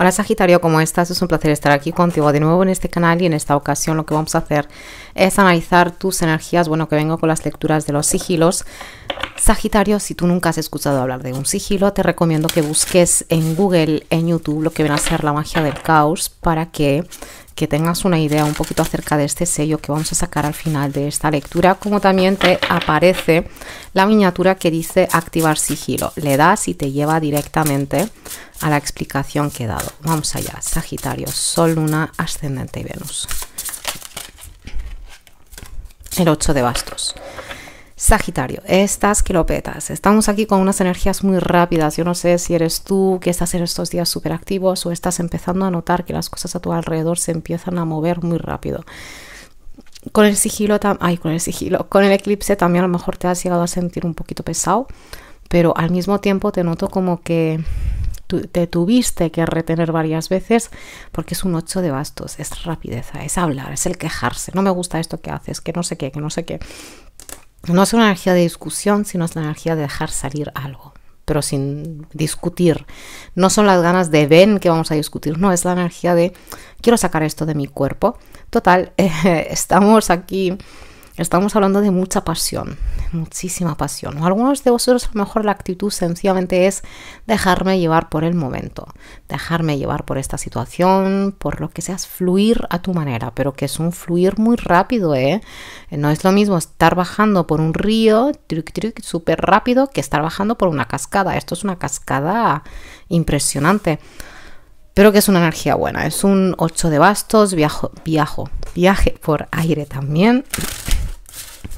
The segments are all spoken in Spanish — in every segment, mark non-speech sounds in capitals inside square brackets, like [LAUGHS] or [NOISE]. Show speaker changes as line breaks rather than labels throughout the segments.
Hola Sagitario, ¿cómo estás? Es un placer estar aquí contigo de nuevo en este canal y en esta ocasión lo que vamos a hacer es analizar tus energías, bueno que vengo con las lecturas de los sigilos Sagitario, si tú nunca has escuchado hablar de un sigilo, te recomiendo que busques en Google, en YouTube, lo que viene a ser la magia del caos para que, que tengas una idea un poquito acerca de este sello que vamos a sacar al final de esta lectura, como también te aparece la miniatura que dice activar sigilo. Le das y te lleva directamente a la explicación que he dado. Vamos allá, Sagitario, Sol, Luna, Ascendente y Venus. El 8 de bastos. Sagitario, estas quilopetas. Estamos aquí con unas energías muy rápidas. Yo no sé si eres tú que estás en estos días súper activos o estás empezando a notar que las cosas a tu alrededor se empiezan a mover muy rápido. Con el sigilo, ay, con el sigilo, con el eclipse también a lo mejor te has llegado a sentir un poquito pesado, pero al mismo tiempo te noto como que te tuviste que retener varias veces porque es un ocho de bastos, es rapidez, es hablar, es el quejarse, no me gusta esto que haces, que no sé qué, que no sé qué no es una energía de discusión, sino es la energía de dejar salir algo, pero sin discutir. No son las ganas de ven que vamos a discutir, no, es la energía de quiero sacar esto de mi cuerpo. Total, [LAUGHS] eh, estamos aquí Estamos hablando de mucha pasión, muchísima pasión. Algunos de vosotros a lo mejor la actitud sencillamente es dejarme llevar por el momento, dejarme llevar por esta situación, por lo que seas, fluir a tu manera, pero que es un fluir muy rápido, ¿eh? No es lo mismo estar bajando por un río, súper rápido, que estar bajando por una cascada. Esto es una cascada impresionante pero que es una energía buena. Es un 8 de bastos, viajo, viajo, viaje por aire también.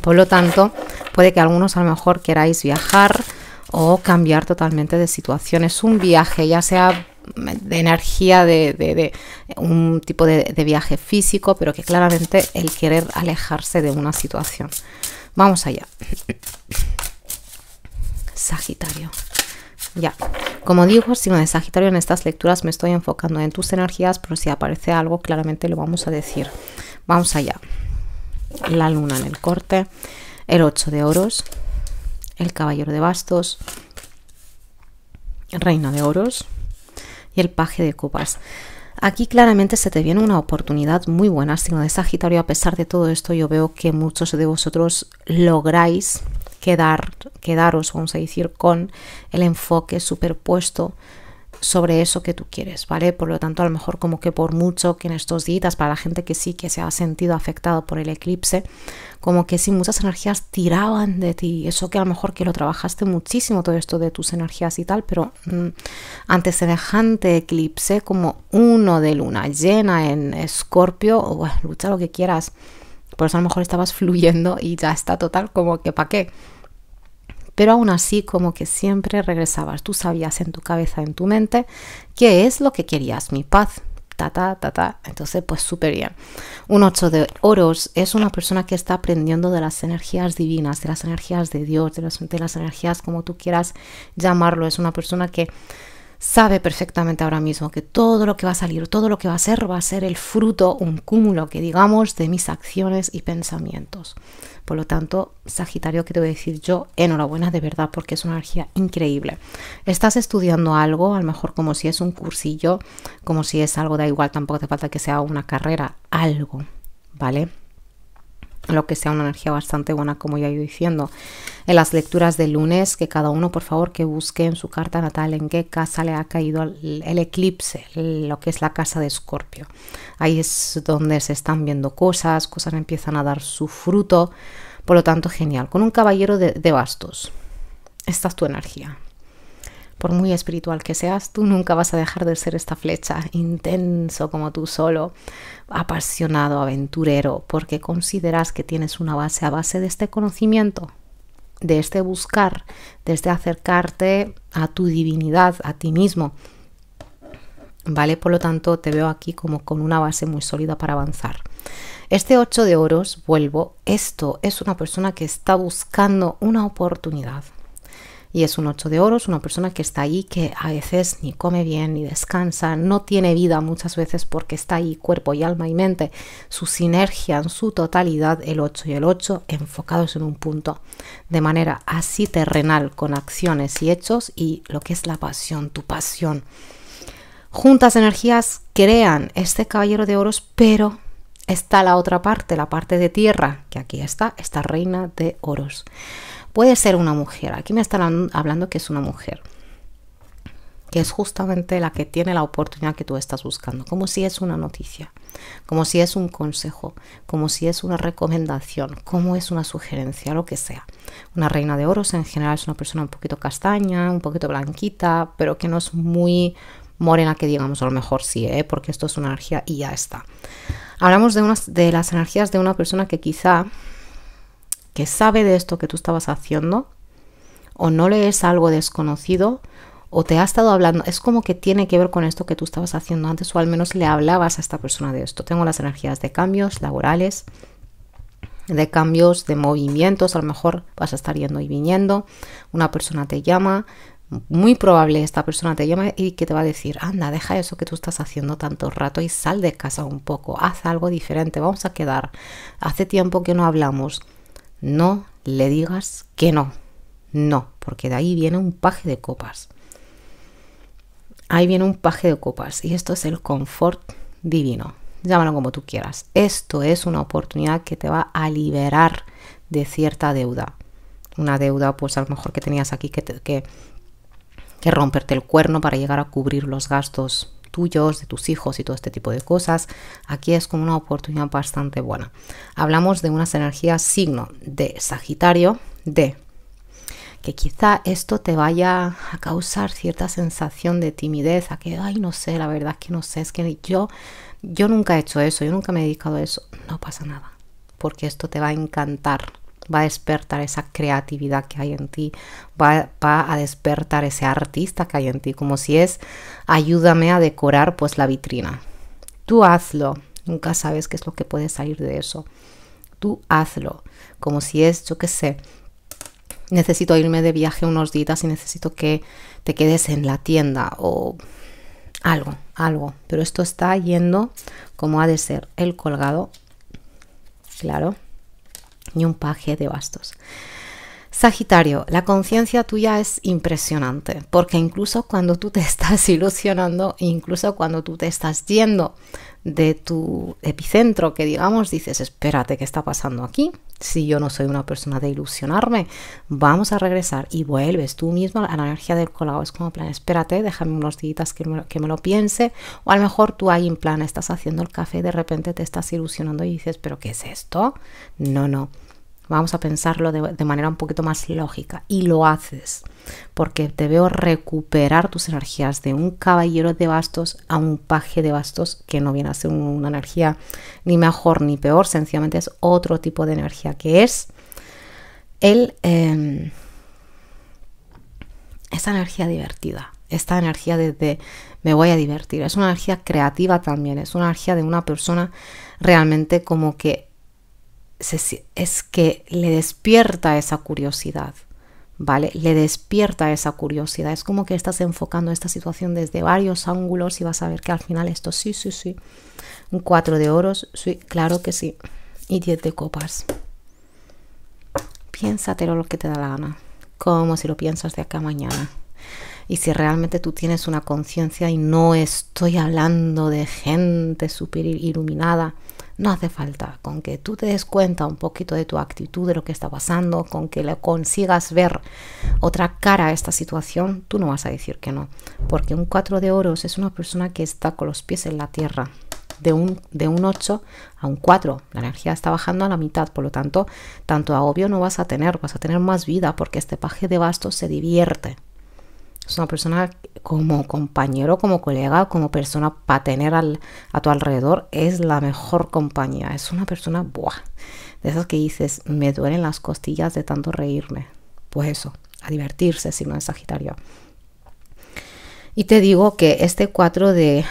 Por lo tanto, puede que algunos a lo mejor queráis viajar o cambiar totalmente de situación. Es un viaje, ya sea de energía, de, un tipo de, viaje físico, pero que claramente el querer alejarse de una situación. Vamos allá. Sagitario. Ya, como digo, no de Sagitario, en estas lecturas me estoy enfocando en tus energías, pero si aparece algo, claramente lo vamos a decir. Vamos allá. La luna en el corte, el 8 de oros, el caballero de bastos, reina de oros y el paje de copas. Aquí claramente se te viene una oportunidad muy buena, signo de Sagitario. A pesar de todo esto, yo veo que muchos de vosotros lográis quedar, quedaros, vamos a decir, con el enfoque superpuesto sobre eso que tú quieres, ¿vale? Por lo tanto, a lo mejor como que por mucho que en estos días, para la gente que sí que se ha sentido afectado por el eclipse, como que sí, muchas energías tiraban de ti. Eso que a lo mejor que lo trabajaste muchísimo, todo esto de tus energías y tal, pero antes mm, ante semejante eclipse, como uno de luna llena en escorpio, o lucha lo que quieras. Por eso a lo mejor estabas [LAUGHS] fluyendo y ya está total, como que para qué pero aún así como que siempre regresabas, tú sabías en tu cabeza, en tu mente, qué es lo que querías, mi paz, ta, ta, ta, ta. Entonces, pues súper bien. Un 8 de oros es una persona que está aprendiendo de las energías divinas, de las energías de Dios, de las, de las energías como tú quieras llamarlo, es una persona que sabe perfectamente ahora mismo que todo lo que va a salir, todo lo que va a ser, va a ser el fruto, un cúmulo que digamos de mis acciones y pensamientos. Por lo tanto, Sagitario, que te voy a decir yo, enhorabuena de verdad porque es una energía increíble. Estás estudiando algo, a lo mejor como si es un cursillo, como si es algo, da igual, tampoco te falta que sea una carrera, algo, ¿vale? lo que sea una energía bastante buena, como ya he ido diciendo. En las lecturas de lunes, que cada uno, por favor, que busque en su carta natal en qué casa le ha caído el, eclipse, lo que es la casa de Escorpio. Ahí es donde se están viendo cosas, cosas empiezan a dar su fruto. Por lo tanto, genial. Con un caballero de, de bastos. Esta es tu energía por muy espiritual que seas, tú nunca vas a dejar de ser esta flecha, intenso como tú solo, apasionado, aventurero, porque consideras que tienes una base a base de este conocimiento, de este buscar, desde este acercarte a tu divinidad, a ti mismo. ¿Vale? Por lo tanto, te veo aquí como con una base muy sólida para avanzar. Este 8 de oros, vuelvo, esto es una persona que está buscando una oportunidad, y es un 8 de oros, una persona que está ahí, que a veces ni come bien, ni descansa, no tiene vida muchas veces porque está ahí cuerpo y alma y mente, su sinergia en su totalidad, el 8 y el 8, enfocados en un punto, de manera así terrenal, con acciones y hechos y lo que es la pasión, tu pasión. Juntas energías crean este caballero de oros, pero está la otra parte, la parte de tierra, que aquí está, esta reina de oros. Puede ser una mujer, aquí me están hablando que es una mujer, que es justamente la que tiene la oportunidad que tú estás buscando, como si es una noticia, como si es un consejo, como si es una recomendación, como es una sugerencia, lo que sea. Una reina de oros en general es una persona un poquito castaña, un poquito blanquita, pero que no es muy morena que digamos, a lo mejor sí, ¿eh? porque esto es una energía y ya está. Hablamos de, de las energías de una persona que quizá que sabe de esto que tú estabas haciendo, o no le es algo desconocido, o te ha estado hablando, es como que tiene que ver con esto que tú estabas haciendo antes, o al menos le hablabas a esta persona de esto. Tengo las energías de cambios laborales, de cambios de movimientos, a lo mejor vas a estar yendo y viniendo, una persona te llama, muy probable esta persona te llama y que te va a decir, anda, deja eso que tú estás haciendo tanto rato y sal de casa un poco, haz algo diferente, vamos a quedar, hace tiempo que no hablamos, no le digas que no. No, porque de ahí viene un paje de copas. Ahí viene un paje de copas y esto es el confort divino. Llámalo como tú quieras. Esto es una oportunidad que te va a liberar de cierta deuda. Una deuda, pues a lo mejor que tenías aquí que, romperte el cuerno para llegar a cubrir los gastos tuyos, de tus hijos y todo este tipo de cosas, aquí es como una oportunidad bastante buena. Hablamos de unas energías signo de Sagitario, de que quizá esto te vaya a causar cierta sensación de timidez, a que, ay, no sé, la verdad que no sé, es que yo, yo nunca he hecho eso, yo nunca me he dedicado a eso, no pasa nada, porque esto te va a encantar va a despertar esa creatividad que hay en ti, va, va, a despertar ese artista que hay en ti, como si es ayúdame a decorar pues la vitrina. Tú hazlo, nunca sabes qué es lo que puede salir de eso. Tú hazlo, como si es, yo qué sé, necesito irme de viaje unos días y necesito que te quedes en la tienda o algo, algo. Pero esto está yendo como ha de ser el colgado, claro, ni un paje de bastos. Sagitario, la conciencia tuya es impresionante, porque incluso cuando tú te [LAUGHS] estás ilusionando, incluso cuando tú te estás yendo de tu epicentro que digamos dices, espérate, ¿qué está pasando aquí? Si yo no soy una persona de ilusionarme, vamos a regresar y vuelves tú mismo a la energía del colado. Es como plan, espérate, déjame unos días que me, que me lo piense. O a lo mejor tú ahí en plan estás haciendo el café y de repente te estás ilusionando y dices, pero ¿qué es esto? No, no Vamos a pensarlo de, manera un poquito más lógica. Y lo haces, porque te veo recuperar tus energías de un caballero de bastos a un paje de bastos, que no viene a ser una energía ni mejor ni peor, sencillamente es otro tipo de energía, que es el, eh, esa energía divertida, esta energía de, de, me voy a divertir. Es una energía creativa también, es una energía de una persona realmente como que es que le despierta esa curiosidad, ¿vale? Le despierta esa curiosidad. Es como que estás enfocando esta situación desde varios ángulos y vas a ver que al final esto sí, sí, sí. Un 4 de oros, sí, claro que sí. Y 10 de copas. Piénsatelo lo que te da la gana, como si lo piensas de acá a mañana. Y si realmente tú tienes una conciencia y no estoy hablando de gente super iluminada, no hace falta, con que tú te des cuenta un poquito de tu actitud, de lo que está pasando, con que le consigas ver otra cara a esta situación, tú no vas a decir que no. Porque un 4 de oros es una persona que está con los pies en la tierra. De un, de un 8 a un 4. La energía está bajando a la mitad, por lo tanto, tanto agobio no vas a tener, vas a tener más vida porque este paje de bastos se divierte, es una persona como compañero, como colega, como persona para tener a tu alrededor, es la mejor compañía. Es una persona, buah, de esas que dices, me duelen las costillas de tanto reírme. Pues eso, a divertirse si no es Sagitario. Y te digo que este 4 de...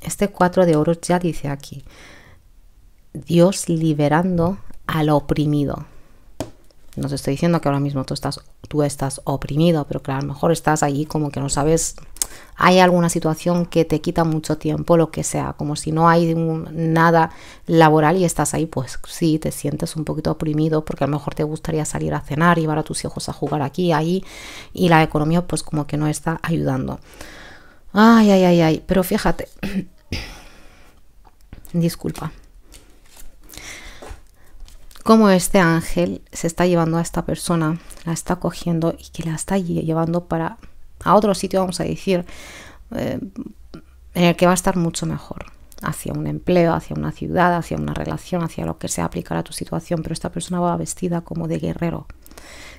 Este 4 de oro ya dice aquí, Dios liberando al oprimido. No te estoy diciendo que ahora mismo tú estás, tú estás oprimido, pero que a lo mejor estás ahí como que no sabes, hay alguna situación que te quita mucho tiempo, lo que sea, como si no hay nada laboral y estás ahí, pues sí, te sientes un poquito oprimido porque a lo mejor te gustaría salir a cenar, llevar a tus hijos a jugar aquí, allí, y la economía pues como que no está ayudando. Ay, ay, ay, ay, pero fíjate, [COUGHS] disculpa cómo este ángel se está llevando a esta persona, la está cogiendo y que la está llevando para a otro sitio, vamos a decir, eh, en el que va a estar mucho mejor, hacia un empleo, hacia una ciudad, hacia una relación, hacia lo que sea aplicar a tu situación, pero esta persona va vestida como de guerrero.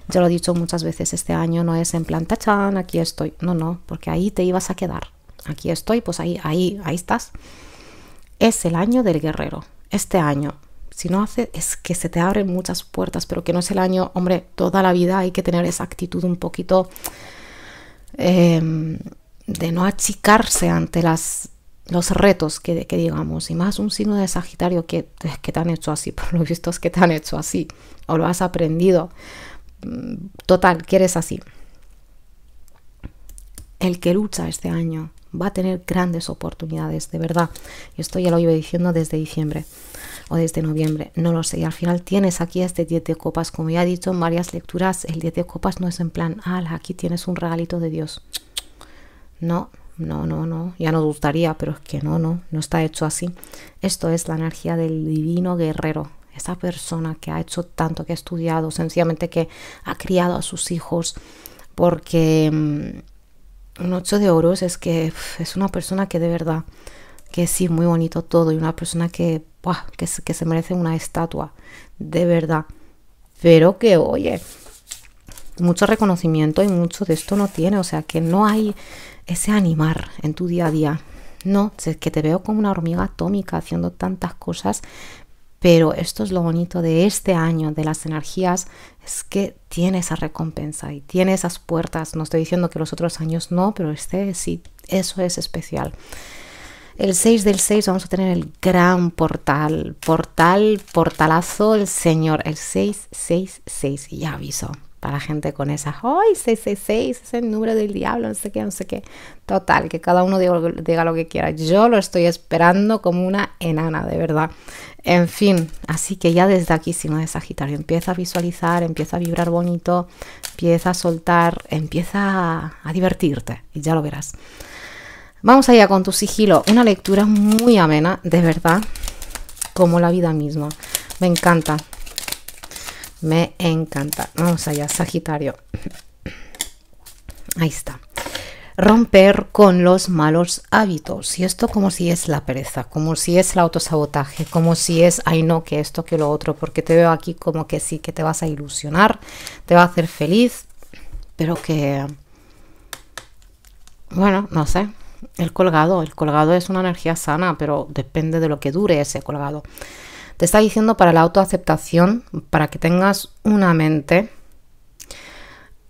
Ya lo he dicho muchas veces este año, no es en plan, tachan, aquí estoy. No, no, porque ahí te ibas a quedar. Aquí estoy, pues ahí, ahí, ahí estás. Es el año del guerrero. Este año si no hace es que se te abren muchas puertas, pero que no es el año, hombre, toda la vida hay que tener esa actitud un poquito em, de no achicarse ante las, los retos que, digamos, y más un signo de Sagitario que, que te han hecho así, [LAUGHS] por lo visto es que te han hecho así, o lo has aprendido, mm, total, quieres así. El que lucha este año va a tener grandes oportunidades, de verdad. Y esto ya lo iba diciendo desde diciembre o desde noviembre, no lo sé. Y al final tienes aquí este 10 de copas, como ya he dicho en varias lecturas, el 10 de copas no es en plan, ah, aquí tienes un regalito de Dios. No, no, no, no, ya no gustaría, pero es que no, no, no está hecho así. Esto es la energía del divino guerrero, esa persona que ha hecho tanto, que ha estudiado, sencillamente que ha criado a sus hijos, porque mm, un 8 de oros es que es una persona que de verdad, que sí, muy bonito todo, y una persona que, que, que se merece una estatua, de verdad. Pero que, oye, mucho reconocimiento y mucho de esto no tiene, o sea, que no hay ese animar en tu día a día. No, es que te veo como una hormiga atómica haciendo tantas cosas, pero esto es lo bonito de este año, de las energías, es que tiene esa recompensa y tiene esas puertas. No estoy diciendo que los otros años no, pero este sí, eso es especial. El 6 del 6 vamos a tener el gran portal, portal, portalazo, el Señor, el 666, ya aviso. Para la gente con esa ¡ay, 666! Es el número del diablo, no sé qué, no sé qué. Total, que cada uno diga, lo que quiera. Yo lo estoy esperando como una enana, de verdad. En fin, así que ya desde aquí, no de Sagitario, empieza a visualizar, empieza a vibrar bonito, empieza a soltar, empieza a, a divertirte y ya lo verás. Vamos allá con tu sigilo, una lectura muy amena, de verdad, como la vida misma. Me encanta, me encanta. Vamos allá, Sagitario. Ahí está. Romper con los malos hábitos. Y esto como si es la pereza, como si es el autosabotaje, como si es, ay no, que esto, que lo otro, porque te veo aquí como que sí, que te vas a ilusionar, te va a hacer feliz, pero que... Bueno, no sé. El colgado, el colgado es una energía sana, pero depende de lo que dure ese colgado. Te está diciendo para la autoaceptación, para que tengas una mente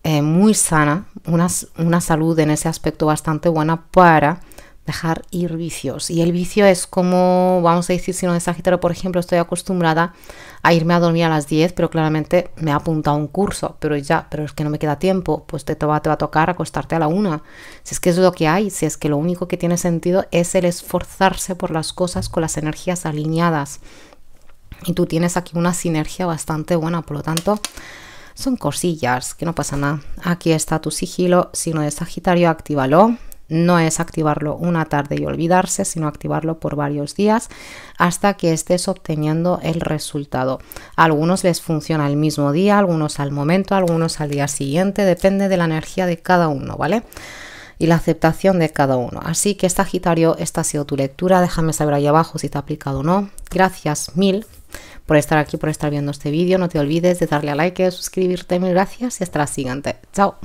eh, muy sana, una, una salud en ese aspecto bastante buena para dejar ir vicios. Y el vicio es como, vamos a decir, si no de Sagitario, por ejemplo, estoy acostumbrada a irme a dormir a las 10, pero claramente me ha apuntado un curso, pero ya, pero es que no me queda tiempo, pues te, te, va, te va a tocar acostarte a la una. Si es que es lo que hay, si es que lo único que tiene sentido es el esforzarse por las cosas con las energías alineadas y tú tienes aquí una sinergia bastante buena, por lo tanto son cosillas que no pasa nada. Aquí está tu sigilo, no de Sagitario, actívalo. No es activarlo una tarde y olvidarse, sino activarlo por varios días hasta que estés obteniendo el resultado. algunos les funciona el mismo día, algunos al momento, algunos al día siguiente, depende de la energía de cada uno, ¿vale? y la aceptación de cada uno. Así que Sagitario, esta ha sido tu lectura. Déjame saber ahí abajo si te ha aplicado o no. Gracias mil por estar aquí, por estar viendo este vídeo. No te olvides de darle a like, de suscribirte. Mil gracias y hasta la siguiente. Chao.